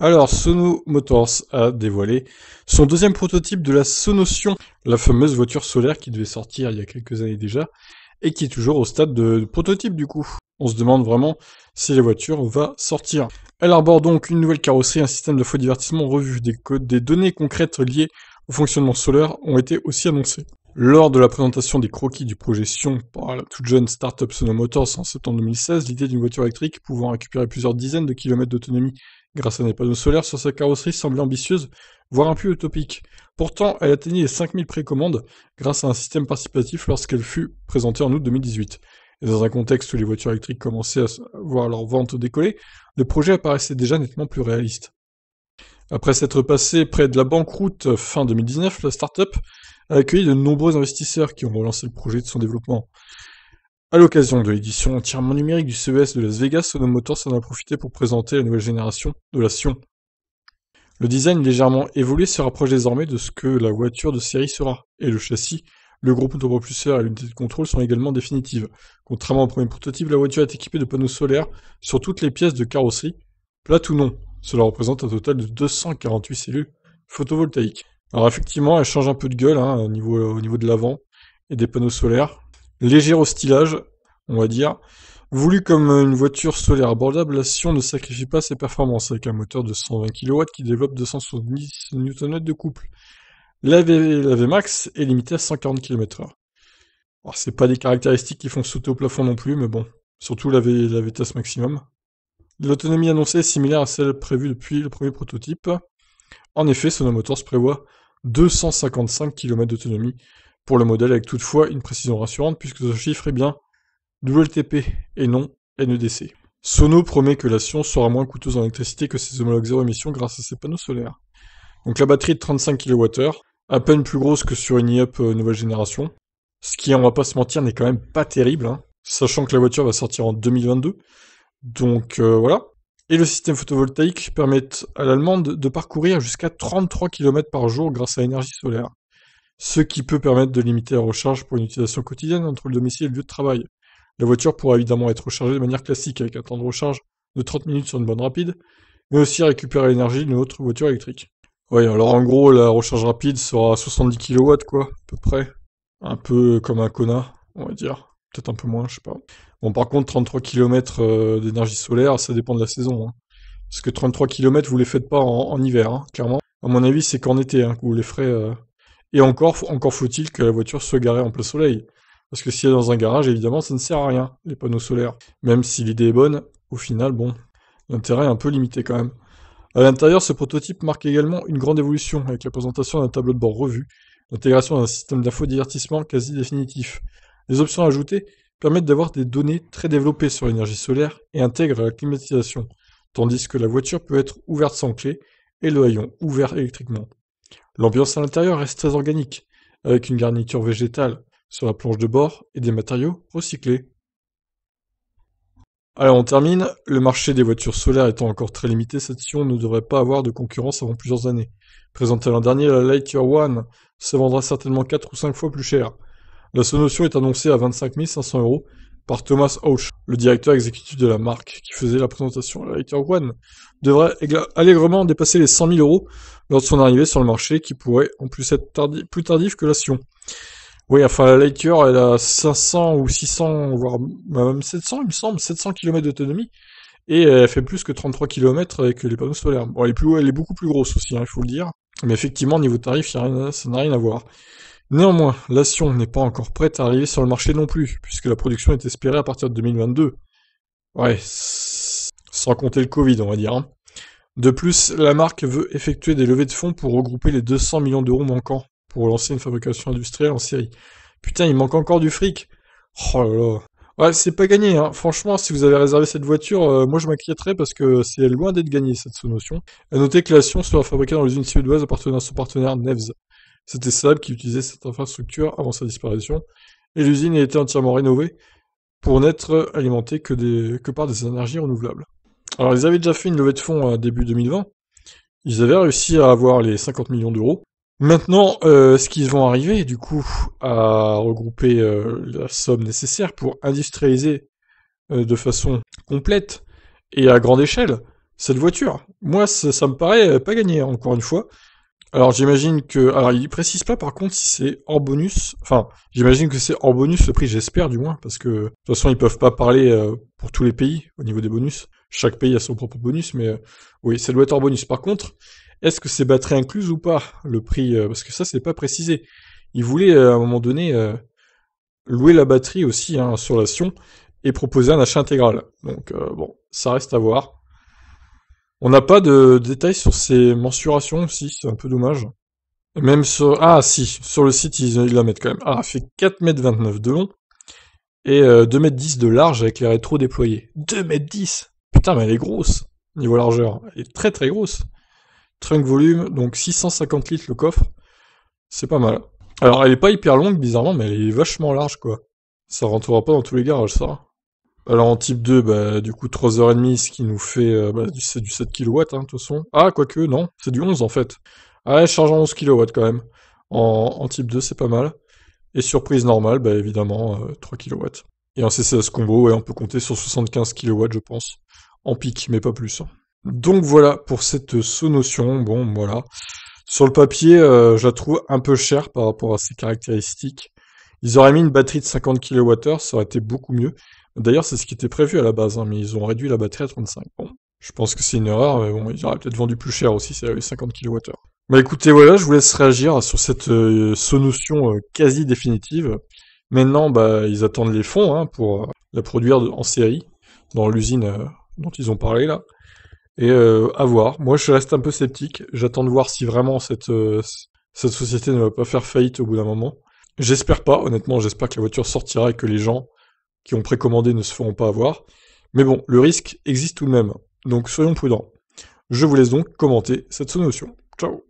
Alors, Sono Motors a dévoilé son deuxième prototype de la Sonotion, la fameuse voiture solaire qui devait sortir il y a quelques années déjà, et qui est toujours au stade de prototype du coup. On se demande vraiment si la voiture va sortir. Elle arbore donc une nouvelle carrosserie, un système de faux divertissement revu, des, codes, des données concrètes liées au fonctionnement solaire ont été aussi annoncées. Lors de la présentation des croquis du projet Sion par la toute jeune startup up Motors en septembre 2016, l'idée d'une voiture électrique pouvant récupérer plusieurs dizaines de kilomètres d'autonomie grâce à des panneaux solaire sur sa carrosserie semblait ambitieuse, voire un peu utopique. Pourtant, elle atteignit les 5000 précommandes grâce à un système participatif lorsqu'elle fut présentée en août 2018. Et dans un contexte où les voitures électriques commençaient à voir leur vente décoller, le projet apparaissait déjà nettement plus réaliste. Après s'être passé près de la banqueroute euh, fin 2019, la start-up a accueilli de nombreux investisseurs qui ont relancé le projet de son développement. À l'occasion de l'édition entièrement numérique du CES de Las Vegas, Sono Motors en a profité pour présenter la nouvelle génération de la Sion. Le design légèrement évolué se rapproche désormais de ce que la voiture de série sera, et le châssis, le groupe autopropulseur et l'unité de contrôle sont également définitives. Contrairement au premier prototype, la voiture est équipée de panneaux solaires sur toutes les pièces de carrosserie, plates ou non. Cela représente un total de 248 cellules photovoltaïques. Alors effectivement, elle change un peu de gueule hein, au niveau de l'avant et des panneaux solaires Léger au stylage, on va dire. Voulu comme une voiture solaire abordable, la Sion ne sacrifie pas ses performances avec un moteur de 120 kW qui développe 270 Nm de couple. La, Vmax est limitée à 140 km/h. Alors, c'est pas des caractéristiques qui font sauter au plafond non plus, mais bon, surtout la, vitesse maximum. L'autonomie annoncée est similaire à celle prévue depuis le premier prototype. En effet, Sonomotors prévoit 255 km d'autonomie pour le modèle avec toutefois une précision rassurante puisque ce chiffre est bien WLTP et non NEDC. Sono promet que la science sera moins coûteuse en électricité que ses homologues zéro émission grâce à ses panneaux solaires. Donc la batterie de 35 kWh, à peine plus grosse que sur une E-Up nouvelle génération, ce qui, on va pas se mentir, n'est quand même pas terrible, hein, sachant que la voiture va sortir en 2022. Donc euh, voilà. Et le système photovoltaïque permet à l'allemande de parcourir jusqu'à 33 km par jour grâce à l'énergie solaire ce qui peut permettre de limiter la recharge pour une utilisation quotidienne entre le domicile et le lieu de travail. La voiture pourra évidemment être rechargée de manière classique avec un temps de recharge de 30 minutes sur une borne rapide, mais aussi récupérer l'énergie d'une autre voiture électrique. Oui, alors en gros, la recharge rapide sera à 70 kW, quoi, à peu près. Un peu comme un Kona, on va dire. Peut-être un peu moins, je sais pas. Bon, par contre, 33 km euh, d'énergie solaire, ça dépend de la saison. Hein. Parce que 33 km, vous les faites pas en, hiver, hein, clairement. À mon avis, c'est qu'en été hein, vous les ferez. Euh, et encore, encore faut-il que la voiture soit garée en plein soleil. Parce que si elle est dans un garage, évidemment, ça ne sert à rien, les panneaux solaires. Même si l'idée est bonne, au final, bon, l'intérêt est un peu limité quand même. À l'intérieur, ce prototype marque également une grande évolution avec la présentation d'un tableau de bord revu, l'intégration d'un système d'infodivertissement quasi définitif. Les options ajoutées permettent d'avoir des données très développées sur l'énergie solaire et intègrent la climatisation, tandis que la voiture peut être ouverte sans clé et le hayon ouvert électriquement. L'ambiance à l'intérieur reste très organique, avec une garniture végétale sur la planche de bord et des matériaux recyclés. Alors on termine, le marché des voitures solaires étant encore très limité, cette Sion ne devrait pas avoir de concurrence avant plusieurs années. Présentée l'an dernier, la Lightyear One se vendra certainement 4 ou 5 fois plus cher. La Sonotion est annoncée à 25 500 euros par Thomas Hauch, le directeur exécutif de la marque qui faisait la présentation à la Lightyear One devrait allègrement dépasser les 100 000 euros lors de son arrivée sur le marché, qui pourrait en plus être plus tardif que la Sion. Oui, enfin, la Lightyear, elle a 500 ou 600, voire bah, même 700, il me semble, 700 km d'autonomie. Et euh, elle fait plus que 33 km avec les panneaux solaires. Bon, elle est, elle est beaucoup plus grosse aussi, hein, il faut le dire. Mais effectivement, niveau tarif, ça n'a rien à voir. Néanmoins, la Sion n'est pas encore prête à arriver sur le marché non plus, puisque la production est espérée à partir de 2022. Ouais, sans compter le Covid, on va dire. Hein. De plus, la marque veut effectuer des levées de fonds pour regrouper les 200 millions d'euros manquants pour lancer une fabrication industrielle en série. Putain, il manque encore du fric. Oh là là. Ouais, c'est pas gagné, hein. franchement, si vous avez réservé cette voiture, euh, moi je m'inquiéterais parce que c'est loin d'être gagné cette sous-notion. A noter que la Sion sera fabriquée dans l'usine suédoise appartenant à son partenaire Neves. C'était Saab qui utilisait cette infrastructure avant sa disparition, et l'usine a été entièrement rénovée pour n'être alimentée que, que par des énergies renouvelables. Alors, ils avaient déjà fait une levée de fonds euh, début 2020. Ils avaient réussi à avoir les 50 millions d'euros. Maintenant, euh, ce qu'ils vont arriver, du coup, à regrouper euh, la somme nécessaire pour industrialiser de façon complète et à grande échelle cette voiture Moi, ça, ça me paraît pas gagné, hein, encore une fois. Alors j'imagine que... Alors il précise pas par contre si c'est hors bonus. Enfin, j'imagine que c'est hors bonus le prix, j'espère du moins, parce que de toute façon ils peuvent pas parler euh, pour tous les pays au niveau des bonus. Chaque pays a son propre bonus, mais euh, oui, ça doit être hors bonus. Par contre, est-ce que c'est batterie incluse ou pas le prix euh, Parce que ça c'est pas précisé. Il voulait à un moment donné louer la batterie aussi hein, sur la Sion et proposer un achat intégral. Donc bon, ça reste à voir. On n'a pas de détails sur ses mensurations aussi, c'est un peu dommage. même sur... Ah si, sur le site, ils, la mettent quand même. Ah, elle fait 4m29 de long et 2m10 euh, de large avec les rétro déployés. 2m10 Putain, mais elle est grosse, niveau largeur. Elle est très très grosse. Trunk volume, donc 650 litres le coffre. C'est pas mal. Alors, elle est pas hyper longue, bizarrement, mais elle est vachement large, quoi. Ça rentrera pas dans tous les garages, ça. Alors en type 2, bah, du coup 3h30, ce qui nous fait... Euh, bah, c'est du 7 kW, hein, de toute façon. Ah, quoique, non, c'est du 11 en fait. Ah, charge en 11 kW quand même. En, type 2, c'est pas mal. Et surprise normale, bah, évidemment, 3 euh, kW. Et en CCS combo, ouais, on peut compter sur 75 kW, je pense. En pic, mais pas plus. Hein. Donc voilà pour cette sous euh, notion. Bon, voilà. Sur le papier, je la trouve un peu chère par rapport à ses caractéristiques. Ils auraient mis une batterie de 50 kWh, ça aurait été beaucoup mieux. D'ailleurs, c'est ce qui était prévu à la base, hein, mais ils ont réduit la batterie à 35. Bon, je pense que c'est une erreur, mais bon, ils auraient peut-être vendu plus cher aussi, c'est 50 kWh. Bah écoutez, voilà, je vous laisse réagir sur cette solution euh, euh, quasi définitive. Maintenant, bah, ils attendent les fonds hein, pour euh, la produire en série dans l'usine dont ils ont parlé là. Et à voir. Moi, je reste un peu sceptique. J'attends de voir si vraiment cette, cette société ne va pas faire faillite au bout d'un moment. J'espère pas, honnêtement, j'espère que la voiture sortira et que les gens qui ont précommandé ne se feront pas avoir. Mais bon, le risque existe tout de même, donc soyons prudents. Je vous laisse donc commenter cette notion. Ciao